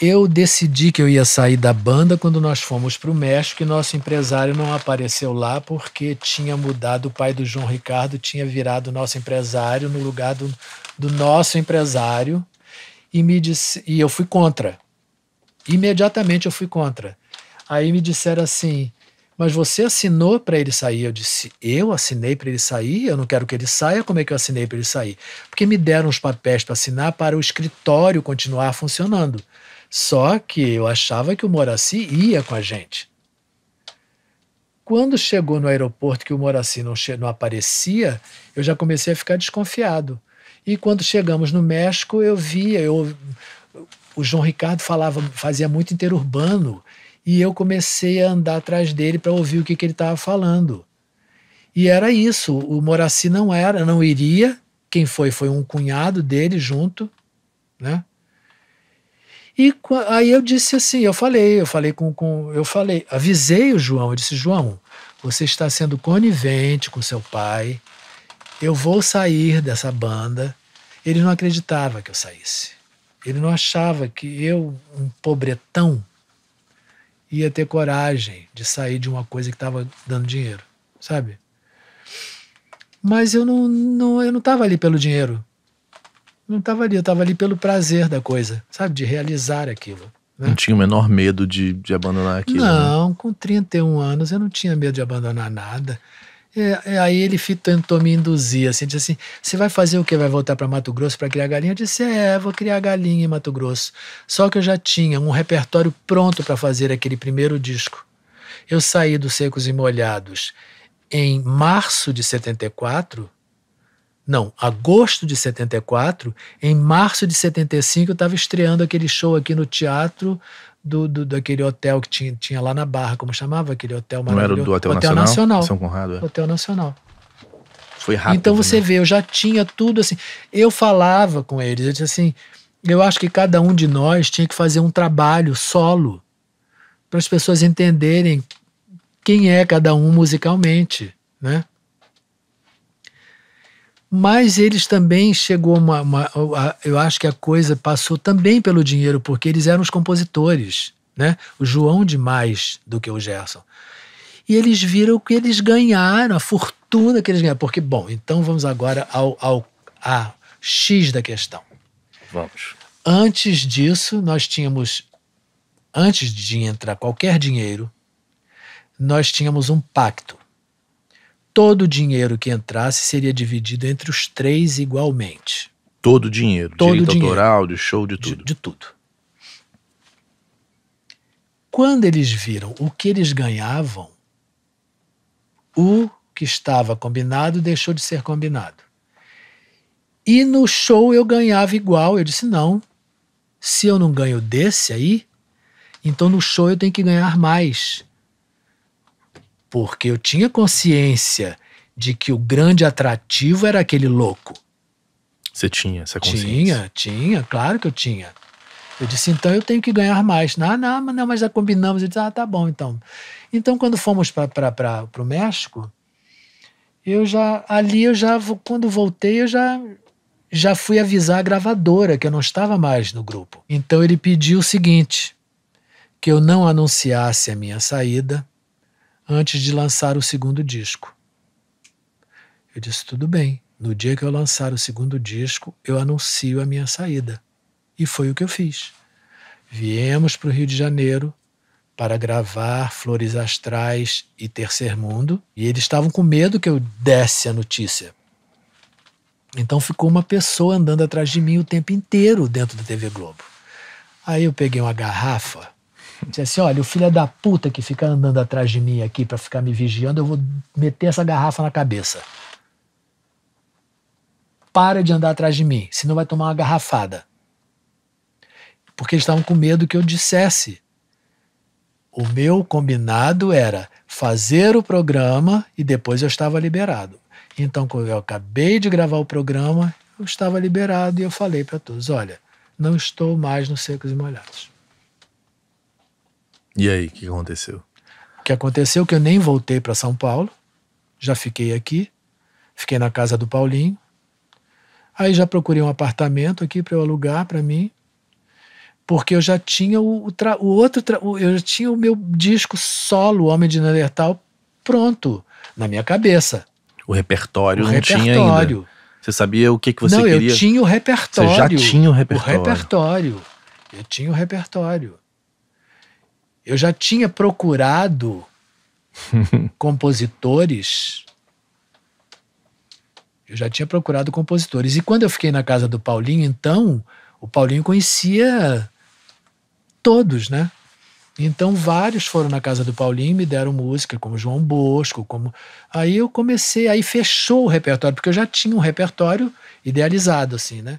Eu decidi que eu ia sair da banda quando nós fomos para o México e nosso empresário não apareceu lá porque tinha mudado, o pai do João Ricardo tinha virado nosso empresário no lugar do, do nosso empresário e me disse, e eu fui contra. Imediatamente eu fui contra. Aí me disseram assim: mas você assinou para ele sair? Eu disse: eu assinei para ele sair, eu não quero que ele saia, como é que eu assinei para ele sair? Porque me deram os papéis para assinar para o escritório continuar funcionando. Só que eu achava que o Moraci ia com a gente. Quando chegou no aeroporto que o Moraci não, não aparecia, eu já comecei a ficar desconfiado. E quando chegamos no México, eu via, eu, o João Ricardo falava, fazia muito interurbano, e eu comecei a andar atrás dele para ouvir o que, que ele estava falando. E era isso, o Moraci não era, não iria, quem foi foi um cunhado dele junto, né? E aí eu disse assim, eu falei, eu falei com, com eu falei, avisei o João, eu disse, João, você está sendo conivente com seu pai, eu vou sair dessa banda. Ele não acreditava que eu saísse. Ele não achava que eu, um pobretão, ia ter coragem de sair de uma coisa que estava dando dinheiro, sabe? Mas eu não, não eu não estava ali pelo dinheiro não estava ali, eu estava ali pelo prazer da coisa, sabe? De realizar aquilo. Né? Não tinha o menor medo de, de abandonar aquilo? Né? Não, né? com 31 anos eu não tinha medo de abandonar nada. E, é, e é, aí ele tentou me induzir, assim, disse assim, você vai fazer o quê? Vai voltar para Mato Grosso para criar galinha? Eu disse, é, vou criar galinha em Mato Grosso. Só que eu já tinha um repertório pronto para fazer aquele primeiro disco. Eu saí dos Secos e Molhados em março de 74 não, agosto de 74, em março de 75, eu estava estreando aquele show aqui no teatro do, do, daquele hotel que tinha, tinha lá na Barra, como chamava aquele hotel maravilhoso? Não era do Hotel, hotel Nacional? Nacional. São Conrado. É. Hotel Nacional. Foi rápido. Então né? você né? vê, eu já tinha tudo assim. Eu falava com eles, eu disse assim, eu acho que cada um de nós tinha que fazer um trabalho solo para as pessoas entenderem quem é cada um musicalmente, né? Mas eles também chegou uma, uma, Eu acho que a coisa passou também pelo dinheiro, porque eles eram os compositores, né? O João demais do que o Gerson. E eles viram que eles ganharam, a fortuna que eles ganharam. Porque, bom, então vamos agora ao, ao a X da questão. Vamos. Antes disso, nós tínhamos. Antes de entrar qualquer dinheiro, nós tínhamos um pacto todo o dinheiro que entrasse seria dividido entre os três igualmente. Todo o dinheiro, todo direito dinheiro. autoral, de show, de tudo. De, de tudo. Quando eles viram o que eles ganhavam, o que estava combinado deixou de ser combinado. E no show eu ganhava igual. Eu disse: não, se eu não ganho desse aí, então no show eu tenho que ganhar mais porque eu tinha consciência de que o grande atrativo era aquele louco. Você tinha essa consciência? Tinha, tinha, claro que eu tinha. Eu disse, então eu tenho que ganhar mais. Ah, não, não, mas já combinamos. Ele disse, ah, tá bom, então. Então, quando fomos para o México, eu já, ali eu já, quando voltei, eu já, já fui avisar a gravadora que eu não estava mais no grupo. Então ele pediu o seguinte, que eu não anunciasse a minha saída, antes de lançar o segundo disco. Eu disse: tudo bem, no dia que eu lançar o segundo disco, eu anuncio a minha saída. E foi o que eu fiz. Viemos para o Rio de Janeiro para gravar Flores Astrais e Terceiro Mundo, e eles estavam com medo que eu desse a notícia. Então ficou uma pessoa andando atrás de mim o tempo inteiro dentro da TV Globo. Aí eu peguei uma garrafa Disse assim: olha, o filho da puta que fica andando atrás de mim aqui para ficar me vigiando, eu vou meter essa garrafa na cabeça. Para de andar atrás de mim, senão vai tomar uma garrafada. Porque eles estavam com medo que eu dissesse. O meu combinado era fazer o programa e depois eu estava liberado. Então, quando eu acabei de gravar o programa, eu estava liberado e eu falei para todos: olha, não estou mais no Secos e Molhados. E aí, o que aconteceu? O que aconteceu é que eu nem voltei para São Paulo, já fiquei aqui, fiquei na casa do Paulinho. Aí já procurei um apartamento aqui para eu alugar para mim, porque eu já tinha o, o outro, o, eu já tinha o meu disco solo Homem de Neandertal pronto na minha cabeça. O repertório o não repertório. tinha ainda. Você sabia o que, que você não, queria? Não, eu tinha o repertório. Você já tinha o repertório. O repertório. Eu tinha o repertório. Eu já tinha procurado compositores. Eu já tinha procurado compositores. E quando eu fiquei na casa do Paulinho, então, o Paulinho conhecia todos, né? Então vários foram na casa do Paulinho e me deram música, como João Bosco, como aí eu comecei, aí fechou o repertório, porque eu já tinha um repertório idealizado assim, né?